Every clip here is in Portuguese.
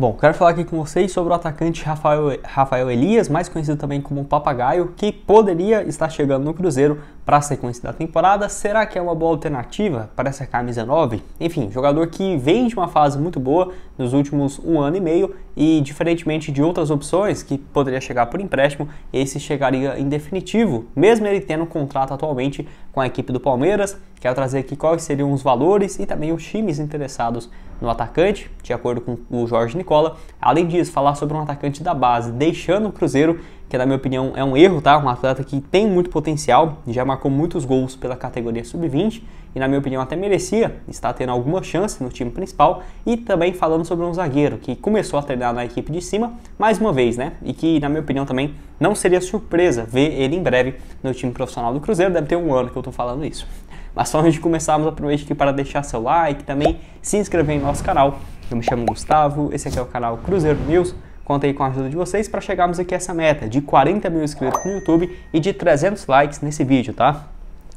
Bom, quero falar aqui com vocês sobre o atacante Rafael, Rafael Elias, mais conhecido também como Papagaio, que poderia estar chegando no Cruzeiro para a sequência da temporada. Será que é uma boa alternativa para essa camisa 9? Enfim, jogador que vem de uma fase muito boa nos últimos um ano e meio e, diferentemente de outras opções que poderia chegar por empréstimo, esse chegaria em definitivo, mesmo ele tendo um contrato atualmente com a equipe do Palmeiras. Quero trazer aqui quais seriam os valores e também os times interessados no atacante, de acordo com o Jorge Além disso, falar sobre um atacante da base, deixando o Cruzeiro, que na minha opinião é um erro, tá? Um atleta que tem muito potencial, já marcou muitos gols pela categoria sub-20 e na minha opinião até merecia estar tendo alguma chance no time principal. E também falando sobre um zagueiro que começou a treinar na equipe de cima, mais uma vez, né? E que na minha opinião também não seria surpresa ver ele em breve no time profissional do Cruzeiro. Deve ter um ano que eu tô falando isso. Mas só antes de começarmos, aproveite aqui para deixar seu like, também se inscrever em nosso canal. Eu me chamo Gustavo, esse aqui é o canal Cruzeiro News. Conta aí com a ajuda de vocês para chegarmos aqui a essa meta de 40 mil inscritos no YouTube e de 300 likes nesse vídeo, tá?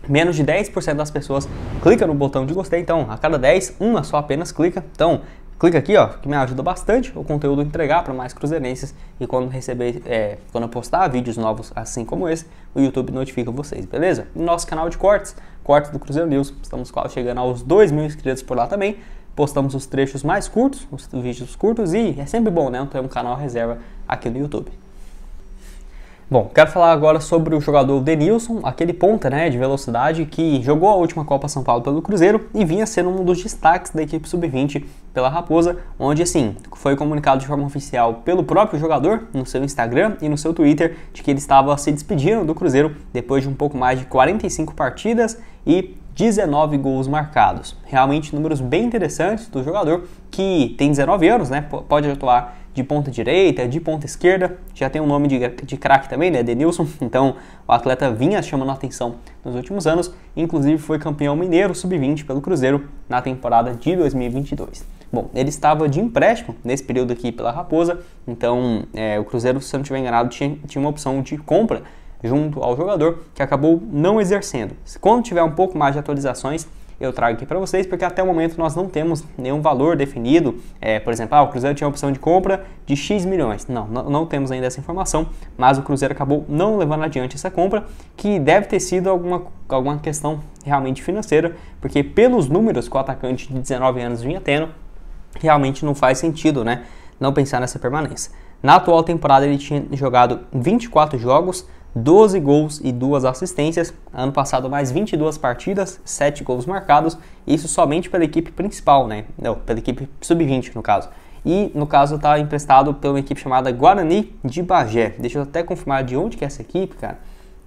Menos de 10% das pessoas clica no botão de gostei, então a cada 10, uma só apenas clica. Então, clica aqui, ó, que me ajuda bastante o conteúdo a entregar para mais cruzeirenses e quando receber, é, quando eu postar vídeos novos assim como esse, o YouTube notifica vocês, beleza? No nosso canal de cortes, cortes do Cruzeiro News, estamos quase chegando aos 2 mil inscritos por lá também, postamos os trechos mais curtos, os vídeos curtos e é sempre bom, né, ter um canal reserva aqui no YouTube. Bom, quero falar agora sobre o jogador Denilson, aquele ponta né, de velocidade que jogou a última Copa São Paulo pelo Cruzeiro e vinha sendo um dos destaques da equipe sub-20 pela Raposa, onde assim foi comunicado de forma oficial pelo próprio jogador no seu Instagram e no seu Twitter de que ele estava se despedindo do Cruzeiro depois de um pouco mais de 45 partidas e 19 gols marcados. Realmente números bem interessantes do jogador que tem 19 anos, né, pode atuar de ponta direita, de ponta esquerda, já tem um nome de, de craque também, né? Denilson. Então o atleta vinha chamando atenção nos últimos anos, inclusive foi campeão mineiro sub-20 pelo Cruzeiro na temporada de 2022. Bom, ele estava de empréstimo nesse período aqui pela Raposa, então é, o Cruzeiro, se eu não estiver enganado, tinha, tinha uma opção de compra junto ao jogador que acabou não exercendo. Quando tiver um pouco mais de atualizações, eu trago aqui para vocês, porque até o momento nós não temos nenhum valor definido. É, por exemplo, ah, o Cruzeiro tinha a opção de compra de X milhões. Não, não, não temos ainda essa informação, mas o Cruzeiro acabou não levando adiante essa compra, que deve ter sido alguma, alguma questão realmente financeira, porque pelos números que o atacante de 19 anos vinha tendo, realmente não faz sentido, né? Não pensar nessa permanência. Na atual temporada ele tinha jogado 24 jogos, 12 gols e duas assistências. Ano passado, mais 22 partidas, 7 gols marcados. Isso somente pela equipe principal, né? Não, pela equipe sub-20, no caso. E, no caso, tá emprestado pela equipe chamada Guarani de Bagé. Deixa eu até confirmar de onde que é essa equipe, cara.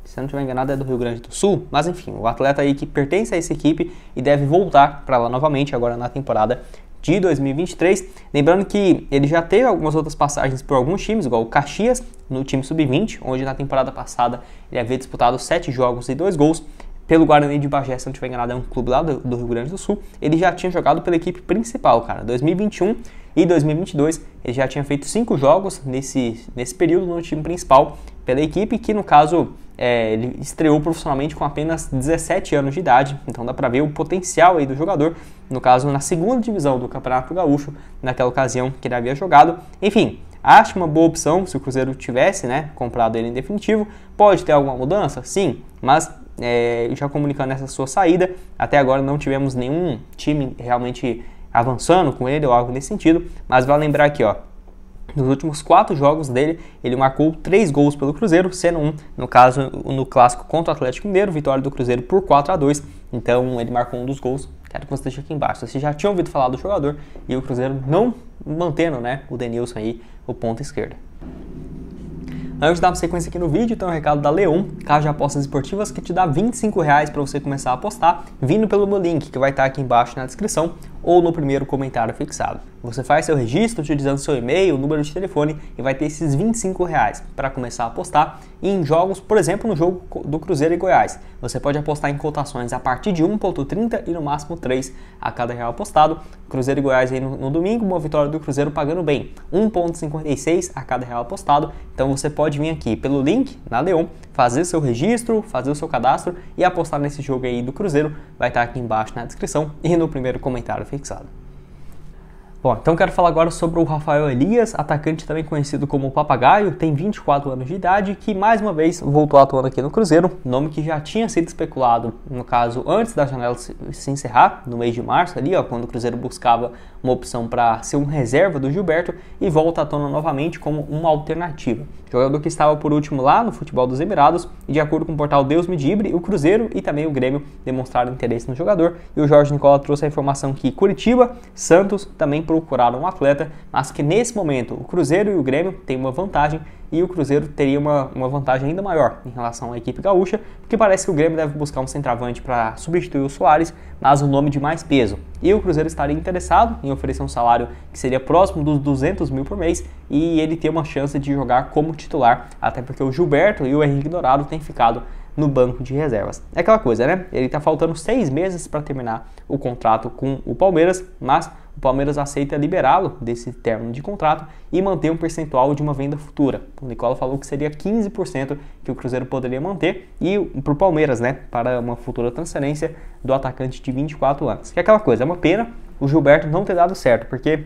Se eu não estiver enganado, é do Rio Grande do Sul. Mas, enfim, o atleta aí que pertence a essa equipe e deve voltar para lá novamente agora na temporada de 2023. Lembrando que ele já teve algumas outras passagens por alguns times, igual o Caxias, no time sub-20, onde na temporada passada ele havia disputado sete jogos e dois gols. Pelo Guarani de Bagé, se não tiver enganado, é um clube lá do, do Rio Grande do Sul. Ele já tinha jogado pela equipe principal, cara. 2021 e 2022 ele já tinha feito cinco jogos nesse, nesse período no time principal pela equipe, que no caso é, ele estreou profissionalmente com apenas 17 anos de idade, então dá para ver o potencial aí do jogador, no caso na segunda divisão do Campeonato Gaúcho, naquela ocasião que ele havia jogado. Enfim, acho uma boa opção se o Cruzeiro tivesse né, comprado ele em definitivo. Pode ter alguma mudança? Sim, mas é, já comunicando essa sua saída, até agora não tivemos nenhum time realmente avançando com ele ou algo nesse sentido, mas vale lembrar aqui, ó, nos últimos quatro jogos dele, ele marcou três gols pelo Cruzeiro, sendo um, no caso, no clássico contra o Atlético Mineiro, vitória do Cruzeiro por 4 a 2 Então ele marcou um dos gols. Quero que você deixe aqui embaixo. Você já tinha ouvido falar do jogador e o Cruzeiro não mantendo né, o Denilson aí, o ponto esquerda. Antes de dar uma sequência aqui no vídeo, tem um recado da Leon, Caixa de apostas esportivas, que te dá 25 reais para você começar a apostar, vindo pelo meu link que vai estar aqui embaixo na descrição, ou no primeiro comentário fixado. Você faz seu registro utilizando seu e-mail, número de telefone e vai ter esses 25 reais para começar a apostar em jogos, por exemplo, no jogo do Cruzeiro e Goiás. Você pode apostar em cotações a partir de 1.30 e no máximo 3 a cada real apostado. Cruzeiro e Goiás aí no, no domingo, uma vitória do Cruzeiro pagando bem, 1.56 a cada real apostado. Então você pode vir aqui pelo link na Leon, fazer seu registro, fazer o seu cadastro e apostar nesse jogo aí do Cruzeiro. Vai estar tá aqui embaixo na descrição e no primeiro comentário fixado Rafiq साहब Bom, então quero falar agora sobre o Rafael Elias, atacante também conhecido como Papagaio, tem 24 anos de idade, que mais uma vez voltou atuando aqui no Cruzeiro, nome que já tinha sido especulado, no caso, antes da janela se encerrar, no mês de março ali, ó, quando o Cruzeiro buscava uma opção para ser um reserva do Gilberto e volta à tona novamente como uma alternativa. Jogador que estava por último lá no futebol dos Emirados e de acordo com o portal Deus Medibre, o Cruzeiro e também o Grêmio demonstraram interesse no jogador e o Jorge Nicola trouxe a informação que Curitiba, Santos também por procurar um atleta, mas que nesse momento o Cruzeiro e o Grêmio têm uma vantagem e o Cruzeiro teria uma, uma vantagem ainda maior em relação à equipe gaúcha, porque parece que o Grêmio deve buscar um centroavante para substituir o Soares, mas um nome de mais peso. E o Cruzeiro estaria interessado em oferecer um salário que seria próximo dos 200 mil por mês e ele ter uma chance de jogar como titular, até porque o Gilberto e o Henrique Dourado têm ficado no banco de reservas. É aquela coisa, né? Ele está faltando seis meses para terminar o contrato com o Palmeiras, mas o Palmeiras aceita liberá-lo desse término de contrato e manter um percentual de uma venda futura. O Nicola falou que seria 15% que o Cruzeiro poderia manter e para o Palmeiras, né, para uma futura transferência do atacante de 24 anos. Que é aquela coisa, é uma pena o Gilberto não ter dado certo, porque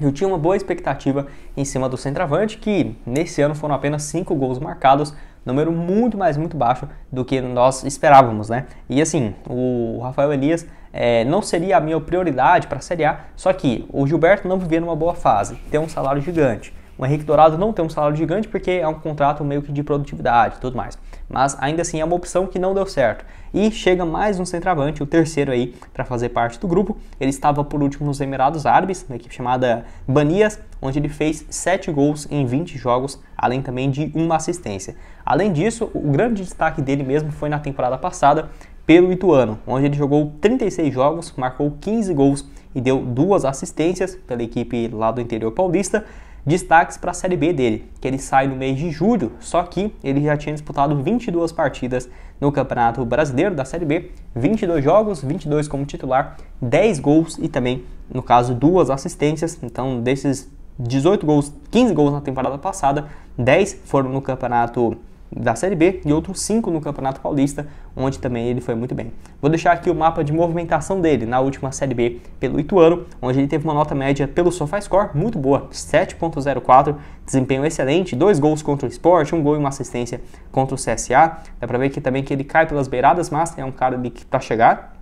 eu tinha uma boa expectativa em cima do centroavante, que nesse ano foram apenas 5 gols marcados, número muito mais muito baixo do que nós esperávamos, né? E assim, o Rafael Elias é, não seria a minha prioridade para a Série A, só que o Gilberto não vivia numa boa fase, tem um salário gigante. O Henrique Dourado não tem um salário gigante porque é um contrato meio que de produtividade e tudo mais. Mas ainda assim é uma opção que não deu certo. E chega mais um centroavante, o terceiro aí, para fazer parte do grupo. Ele estava por último nos Emirados Árabes, na equipe chamada Banias, onde ele fez 7 gols em 20 jogos, além também de uma assistência. Além disso, o grande destaque dele mesmo foi na temporada passada, pelo Ituano, onde ele jogou 36 jogos, marcou 15 gols e deu duas assistências pela equipe lá do interior paulista. Destaques para a Série B dele, que ele sai no mês de julho, só que ele já tinha disputado 22 partidas no Campeonato Brasileiro da Série B, 22 jogos, 22 como titular, 10 gols e também, no caso, duas assistências. Então, desses 18 gols, 15 gols na temporada passada, 10 foram no Campeonato da Série B e outros 5 no Campeonato Paulista, onde também ele foi muito bem. Vou deixar aqui o mapa de movimentação dele na última Série B pelo Ituano, onde ele teve uma nota média pelo SofaScore muito boa, 7.04, desempenho excelente, dois gols contra o Sport, um gol e uma assistência contra o CSA. Dá pra ver que também que ele cai pelas beiradas, mas é um cara de que para chegar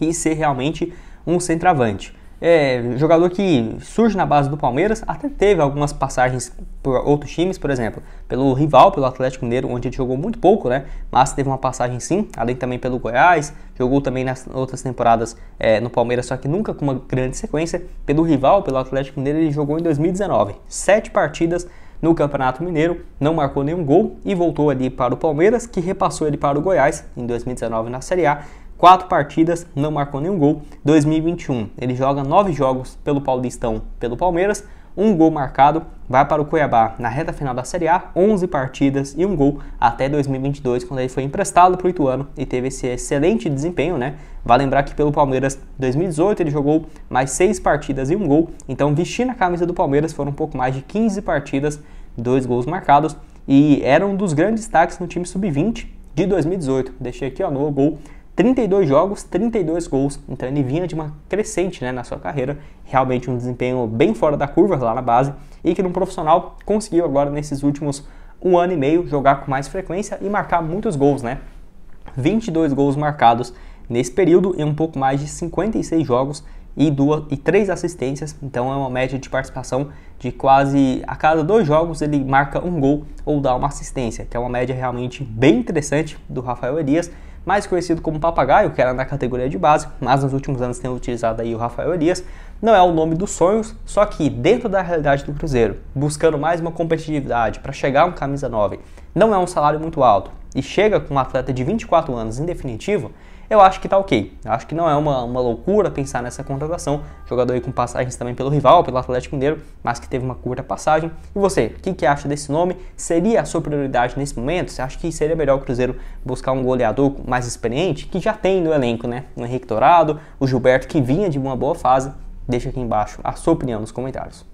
e ser realmente um centroavante é, jogador que surge na base do Palmeiras, até teve algumas passagens por outros times, por exemplo, pelo rival, pelo Atlético Mineiro, onde ele jogou muito pouco, né? Mas teve uma passagem sim, além também pelo Goiás, jogou também nas outras temporadas é, no Palmeiras, só que nunca com uma grande sequência. Pelo rival, pelo Atlético Mineiro, ele jogou em 2019, sete partidas no Campeonato Mineiro, não marcou nenhum gol e voltou ali para o Palmeiras, que repassou ele para o Goiás em 2019 na Série A, quatro partidas, não marcou nenhum gol. 2021, ele joga nove jogos pelo Paulistão, pelo Palmeiras, um gol marcado, vai para o Cuiabá na reta final da Série A, 11 partidas e um gol até 2022, quando ele foi emprestado para o Ituano e teve esse excelente desempenho, né? Vai vale lembrar que pelo Palmeiras 2018 ele jogou mais seis partidas e um gol, então vestindo a camisa do Palmeiras foram um pouco mais de 15 partidas, dois gols marcados e era um dos grandes destaques no time sub-20 de 2018. Deixei aqui ó, no gol 32 jogos, 32 gols, então ele vinha de uma crescente né, na sua carreira, realmente um desempenho bem fora da curva lá na base e que no profissional conseguiu agora nesses últimos um ano e meio jogar com mais frequência e marcar muitos gols, né? 22 gols marcados nesse período e um pouco mais de 56 jogos e, duas, e três assistências, então é uma média de participação de quase a cada dois jogos ele marca um gol ou dá uma assistência, que é uma média realmente bem interessante do Rafael Elias mais conhecido como papagaio, que era na categoria de base, mas nos últimos anos tem utilizado aí o Rafael Elias, não é o nome dos sonhos, só que dentro da realidade do Cruzeiro, buscando mais uma competitividade para chegar a um camisa 9, não é um salário muito alto e chega com um atleta de 24 anos em definitivo, eu acho que tá ok. Eu acho que não é uma, uma loucura pensar nessa contratação. Jogador aí com passagens também pelo rival, pelo Atlético Mineiro, mas que teve uma curta passagem. E você, o que, que acha desse nome? Seria a sua prioridade nesse momento? Você acha que seria melhor o Cruzeiro buscar um goleador mais experiente, que já tem no elenco, né? O Henrique Dourado, o Gilberto, que vinha de uma boa fase. Deixa aqui embaixo a sua opinião nos comentários.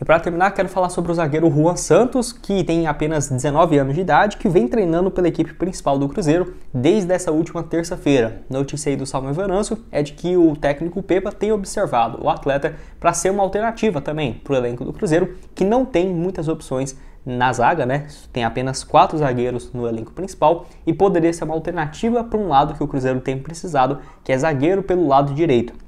E para terminar, quero falar sobre o zagueiro Juan Santos, que tem apenas 19 anos de idade, que vem treinando pela equipe principal do Cruzeiro desde essa última terça-feira. Notícia aí do Salmo Venâncio é de que o técnico Pepa tem observado o atleta para ser uma alternativa também para o elenco do Cruzeiro, que não tem muitas opções na zaga, né? Tem apenas quatro zagueiros no elenco principal e poderia ser uma alternativa para um lado que o Cruzeiro tem precisado, que é zagueiro pelo lado direito.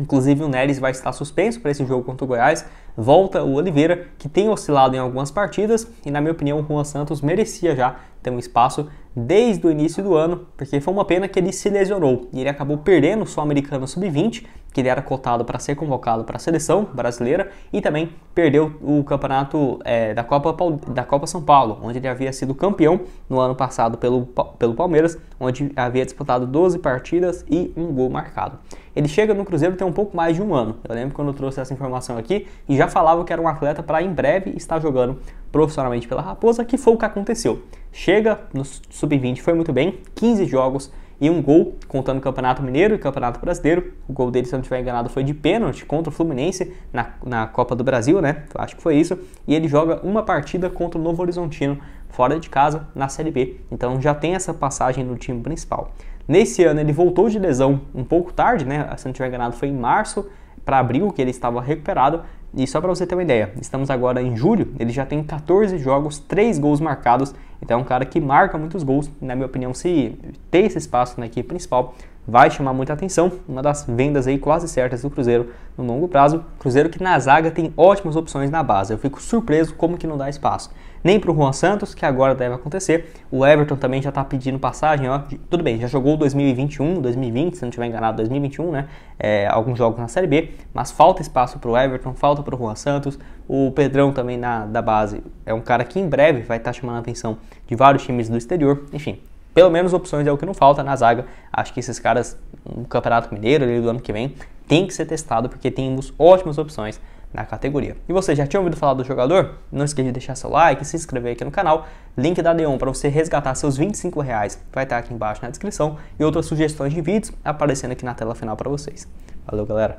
Inclusive o Neres vai estar suspenso para esse jogo contra o Goiás. Volta o Oliveira, que tem oscilado em algumas partidas, e na minha opinião o Juan Santos merecia já ter um espaço desde o início do ano, porque foi uma pena que ele se lesionou e ele acabou perdendo o Sul-Americano Sub-20 que ele era cotado para ser convocado para a seleção brasileira e também perdeu o campeonato é, da, Copa, da Copa São Paulo, onde ele havia sido campeão no ano passado pelo, pelo Palmeiras, onde havia disputado 12 partidas e um gol marcado. Ele chega no Cruzeiro tem um pouco mais de um ano. Eu lembro quando eu trouxe essa informação aqui e já falava que era um atleta para em breve estar jogando profissionalmente pela Raposa, que foi o que aconteceu. Chega no Sub-20, foi muito bem, 15 jogos, e um gol, contando o Campeonato Mineiro e Campeonato Brasileiro. O gol dele, se eu não estiver enganado, foi de pênalti contra o Fluminense na, na Copa do Brasil, né? Acho que foi isso. E ele joga uma partida contra o Novo Horizontino, fora de casa, na Série B. Então já tem essa passagem no time principal. Nesse ano ele voltou de lesão um pouco tarde, né? Se eu não estiver enganado, foi em março para abril que ele estava recuperado, e só para você ter uma ideia, estamos agora em julho, ele já tem 14 jogos, 3 gols marcados, então é um cara que marca muitos gols. Na minha opinião, se ter esse espaço na equipe principal, vai chamar muita atenção. Uma das vendas aí quase certas do Cruzeiro no longo prazo. Cruzeiro que na zaga tem ótimas opções na base. Eu fico surpreso como que não dá espaço nem para o Juan Santos, que agora deve acontecer. O Everton também já está pedindo passagem, ó. tudo bem, já jogou 2021, 2020, se não tiver enganado, 2021, né? É, alguns jogos na Série B, mas falta espaço para o Everton, falta para o Juan Santos. O Pedrão também na, da base é um cara que em breve vai estar tá chamando a atenção de vários times do exterior. Enfim, pelo menos opções é o que não falta na zaga. Acho que esses caras, no Campeonato Mineiro ali do ano que vem, tem que ser testado porque temos ótimas opções na categoria. E você já tinha ouvido falar do jogador? Não esqueça de deixar seu like, se inscrever aqui no canal, link da Deon para você resgatar seus 25 reais vai estar tá aqui embaixo na descrição e outras sugestões de vídeos aparecendo aqui na tela final para vocês. Valeu, galera!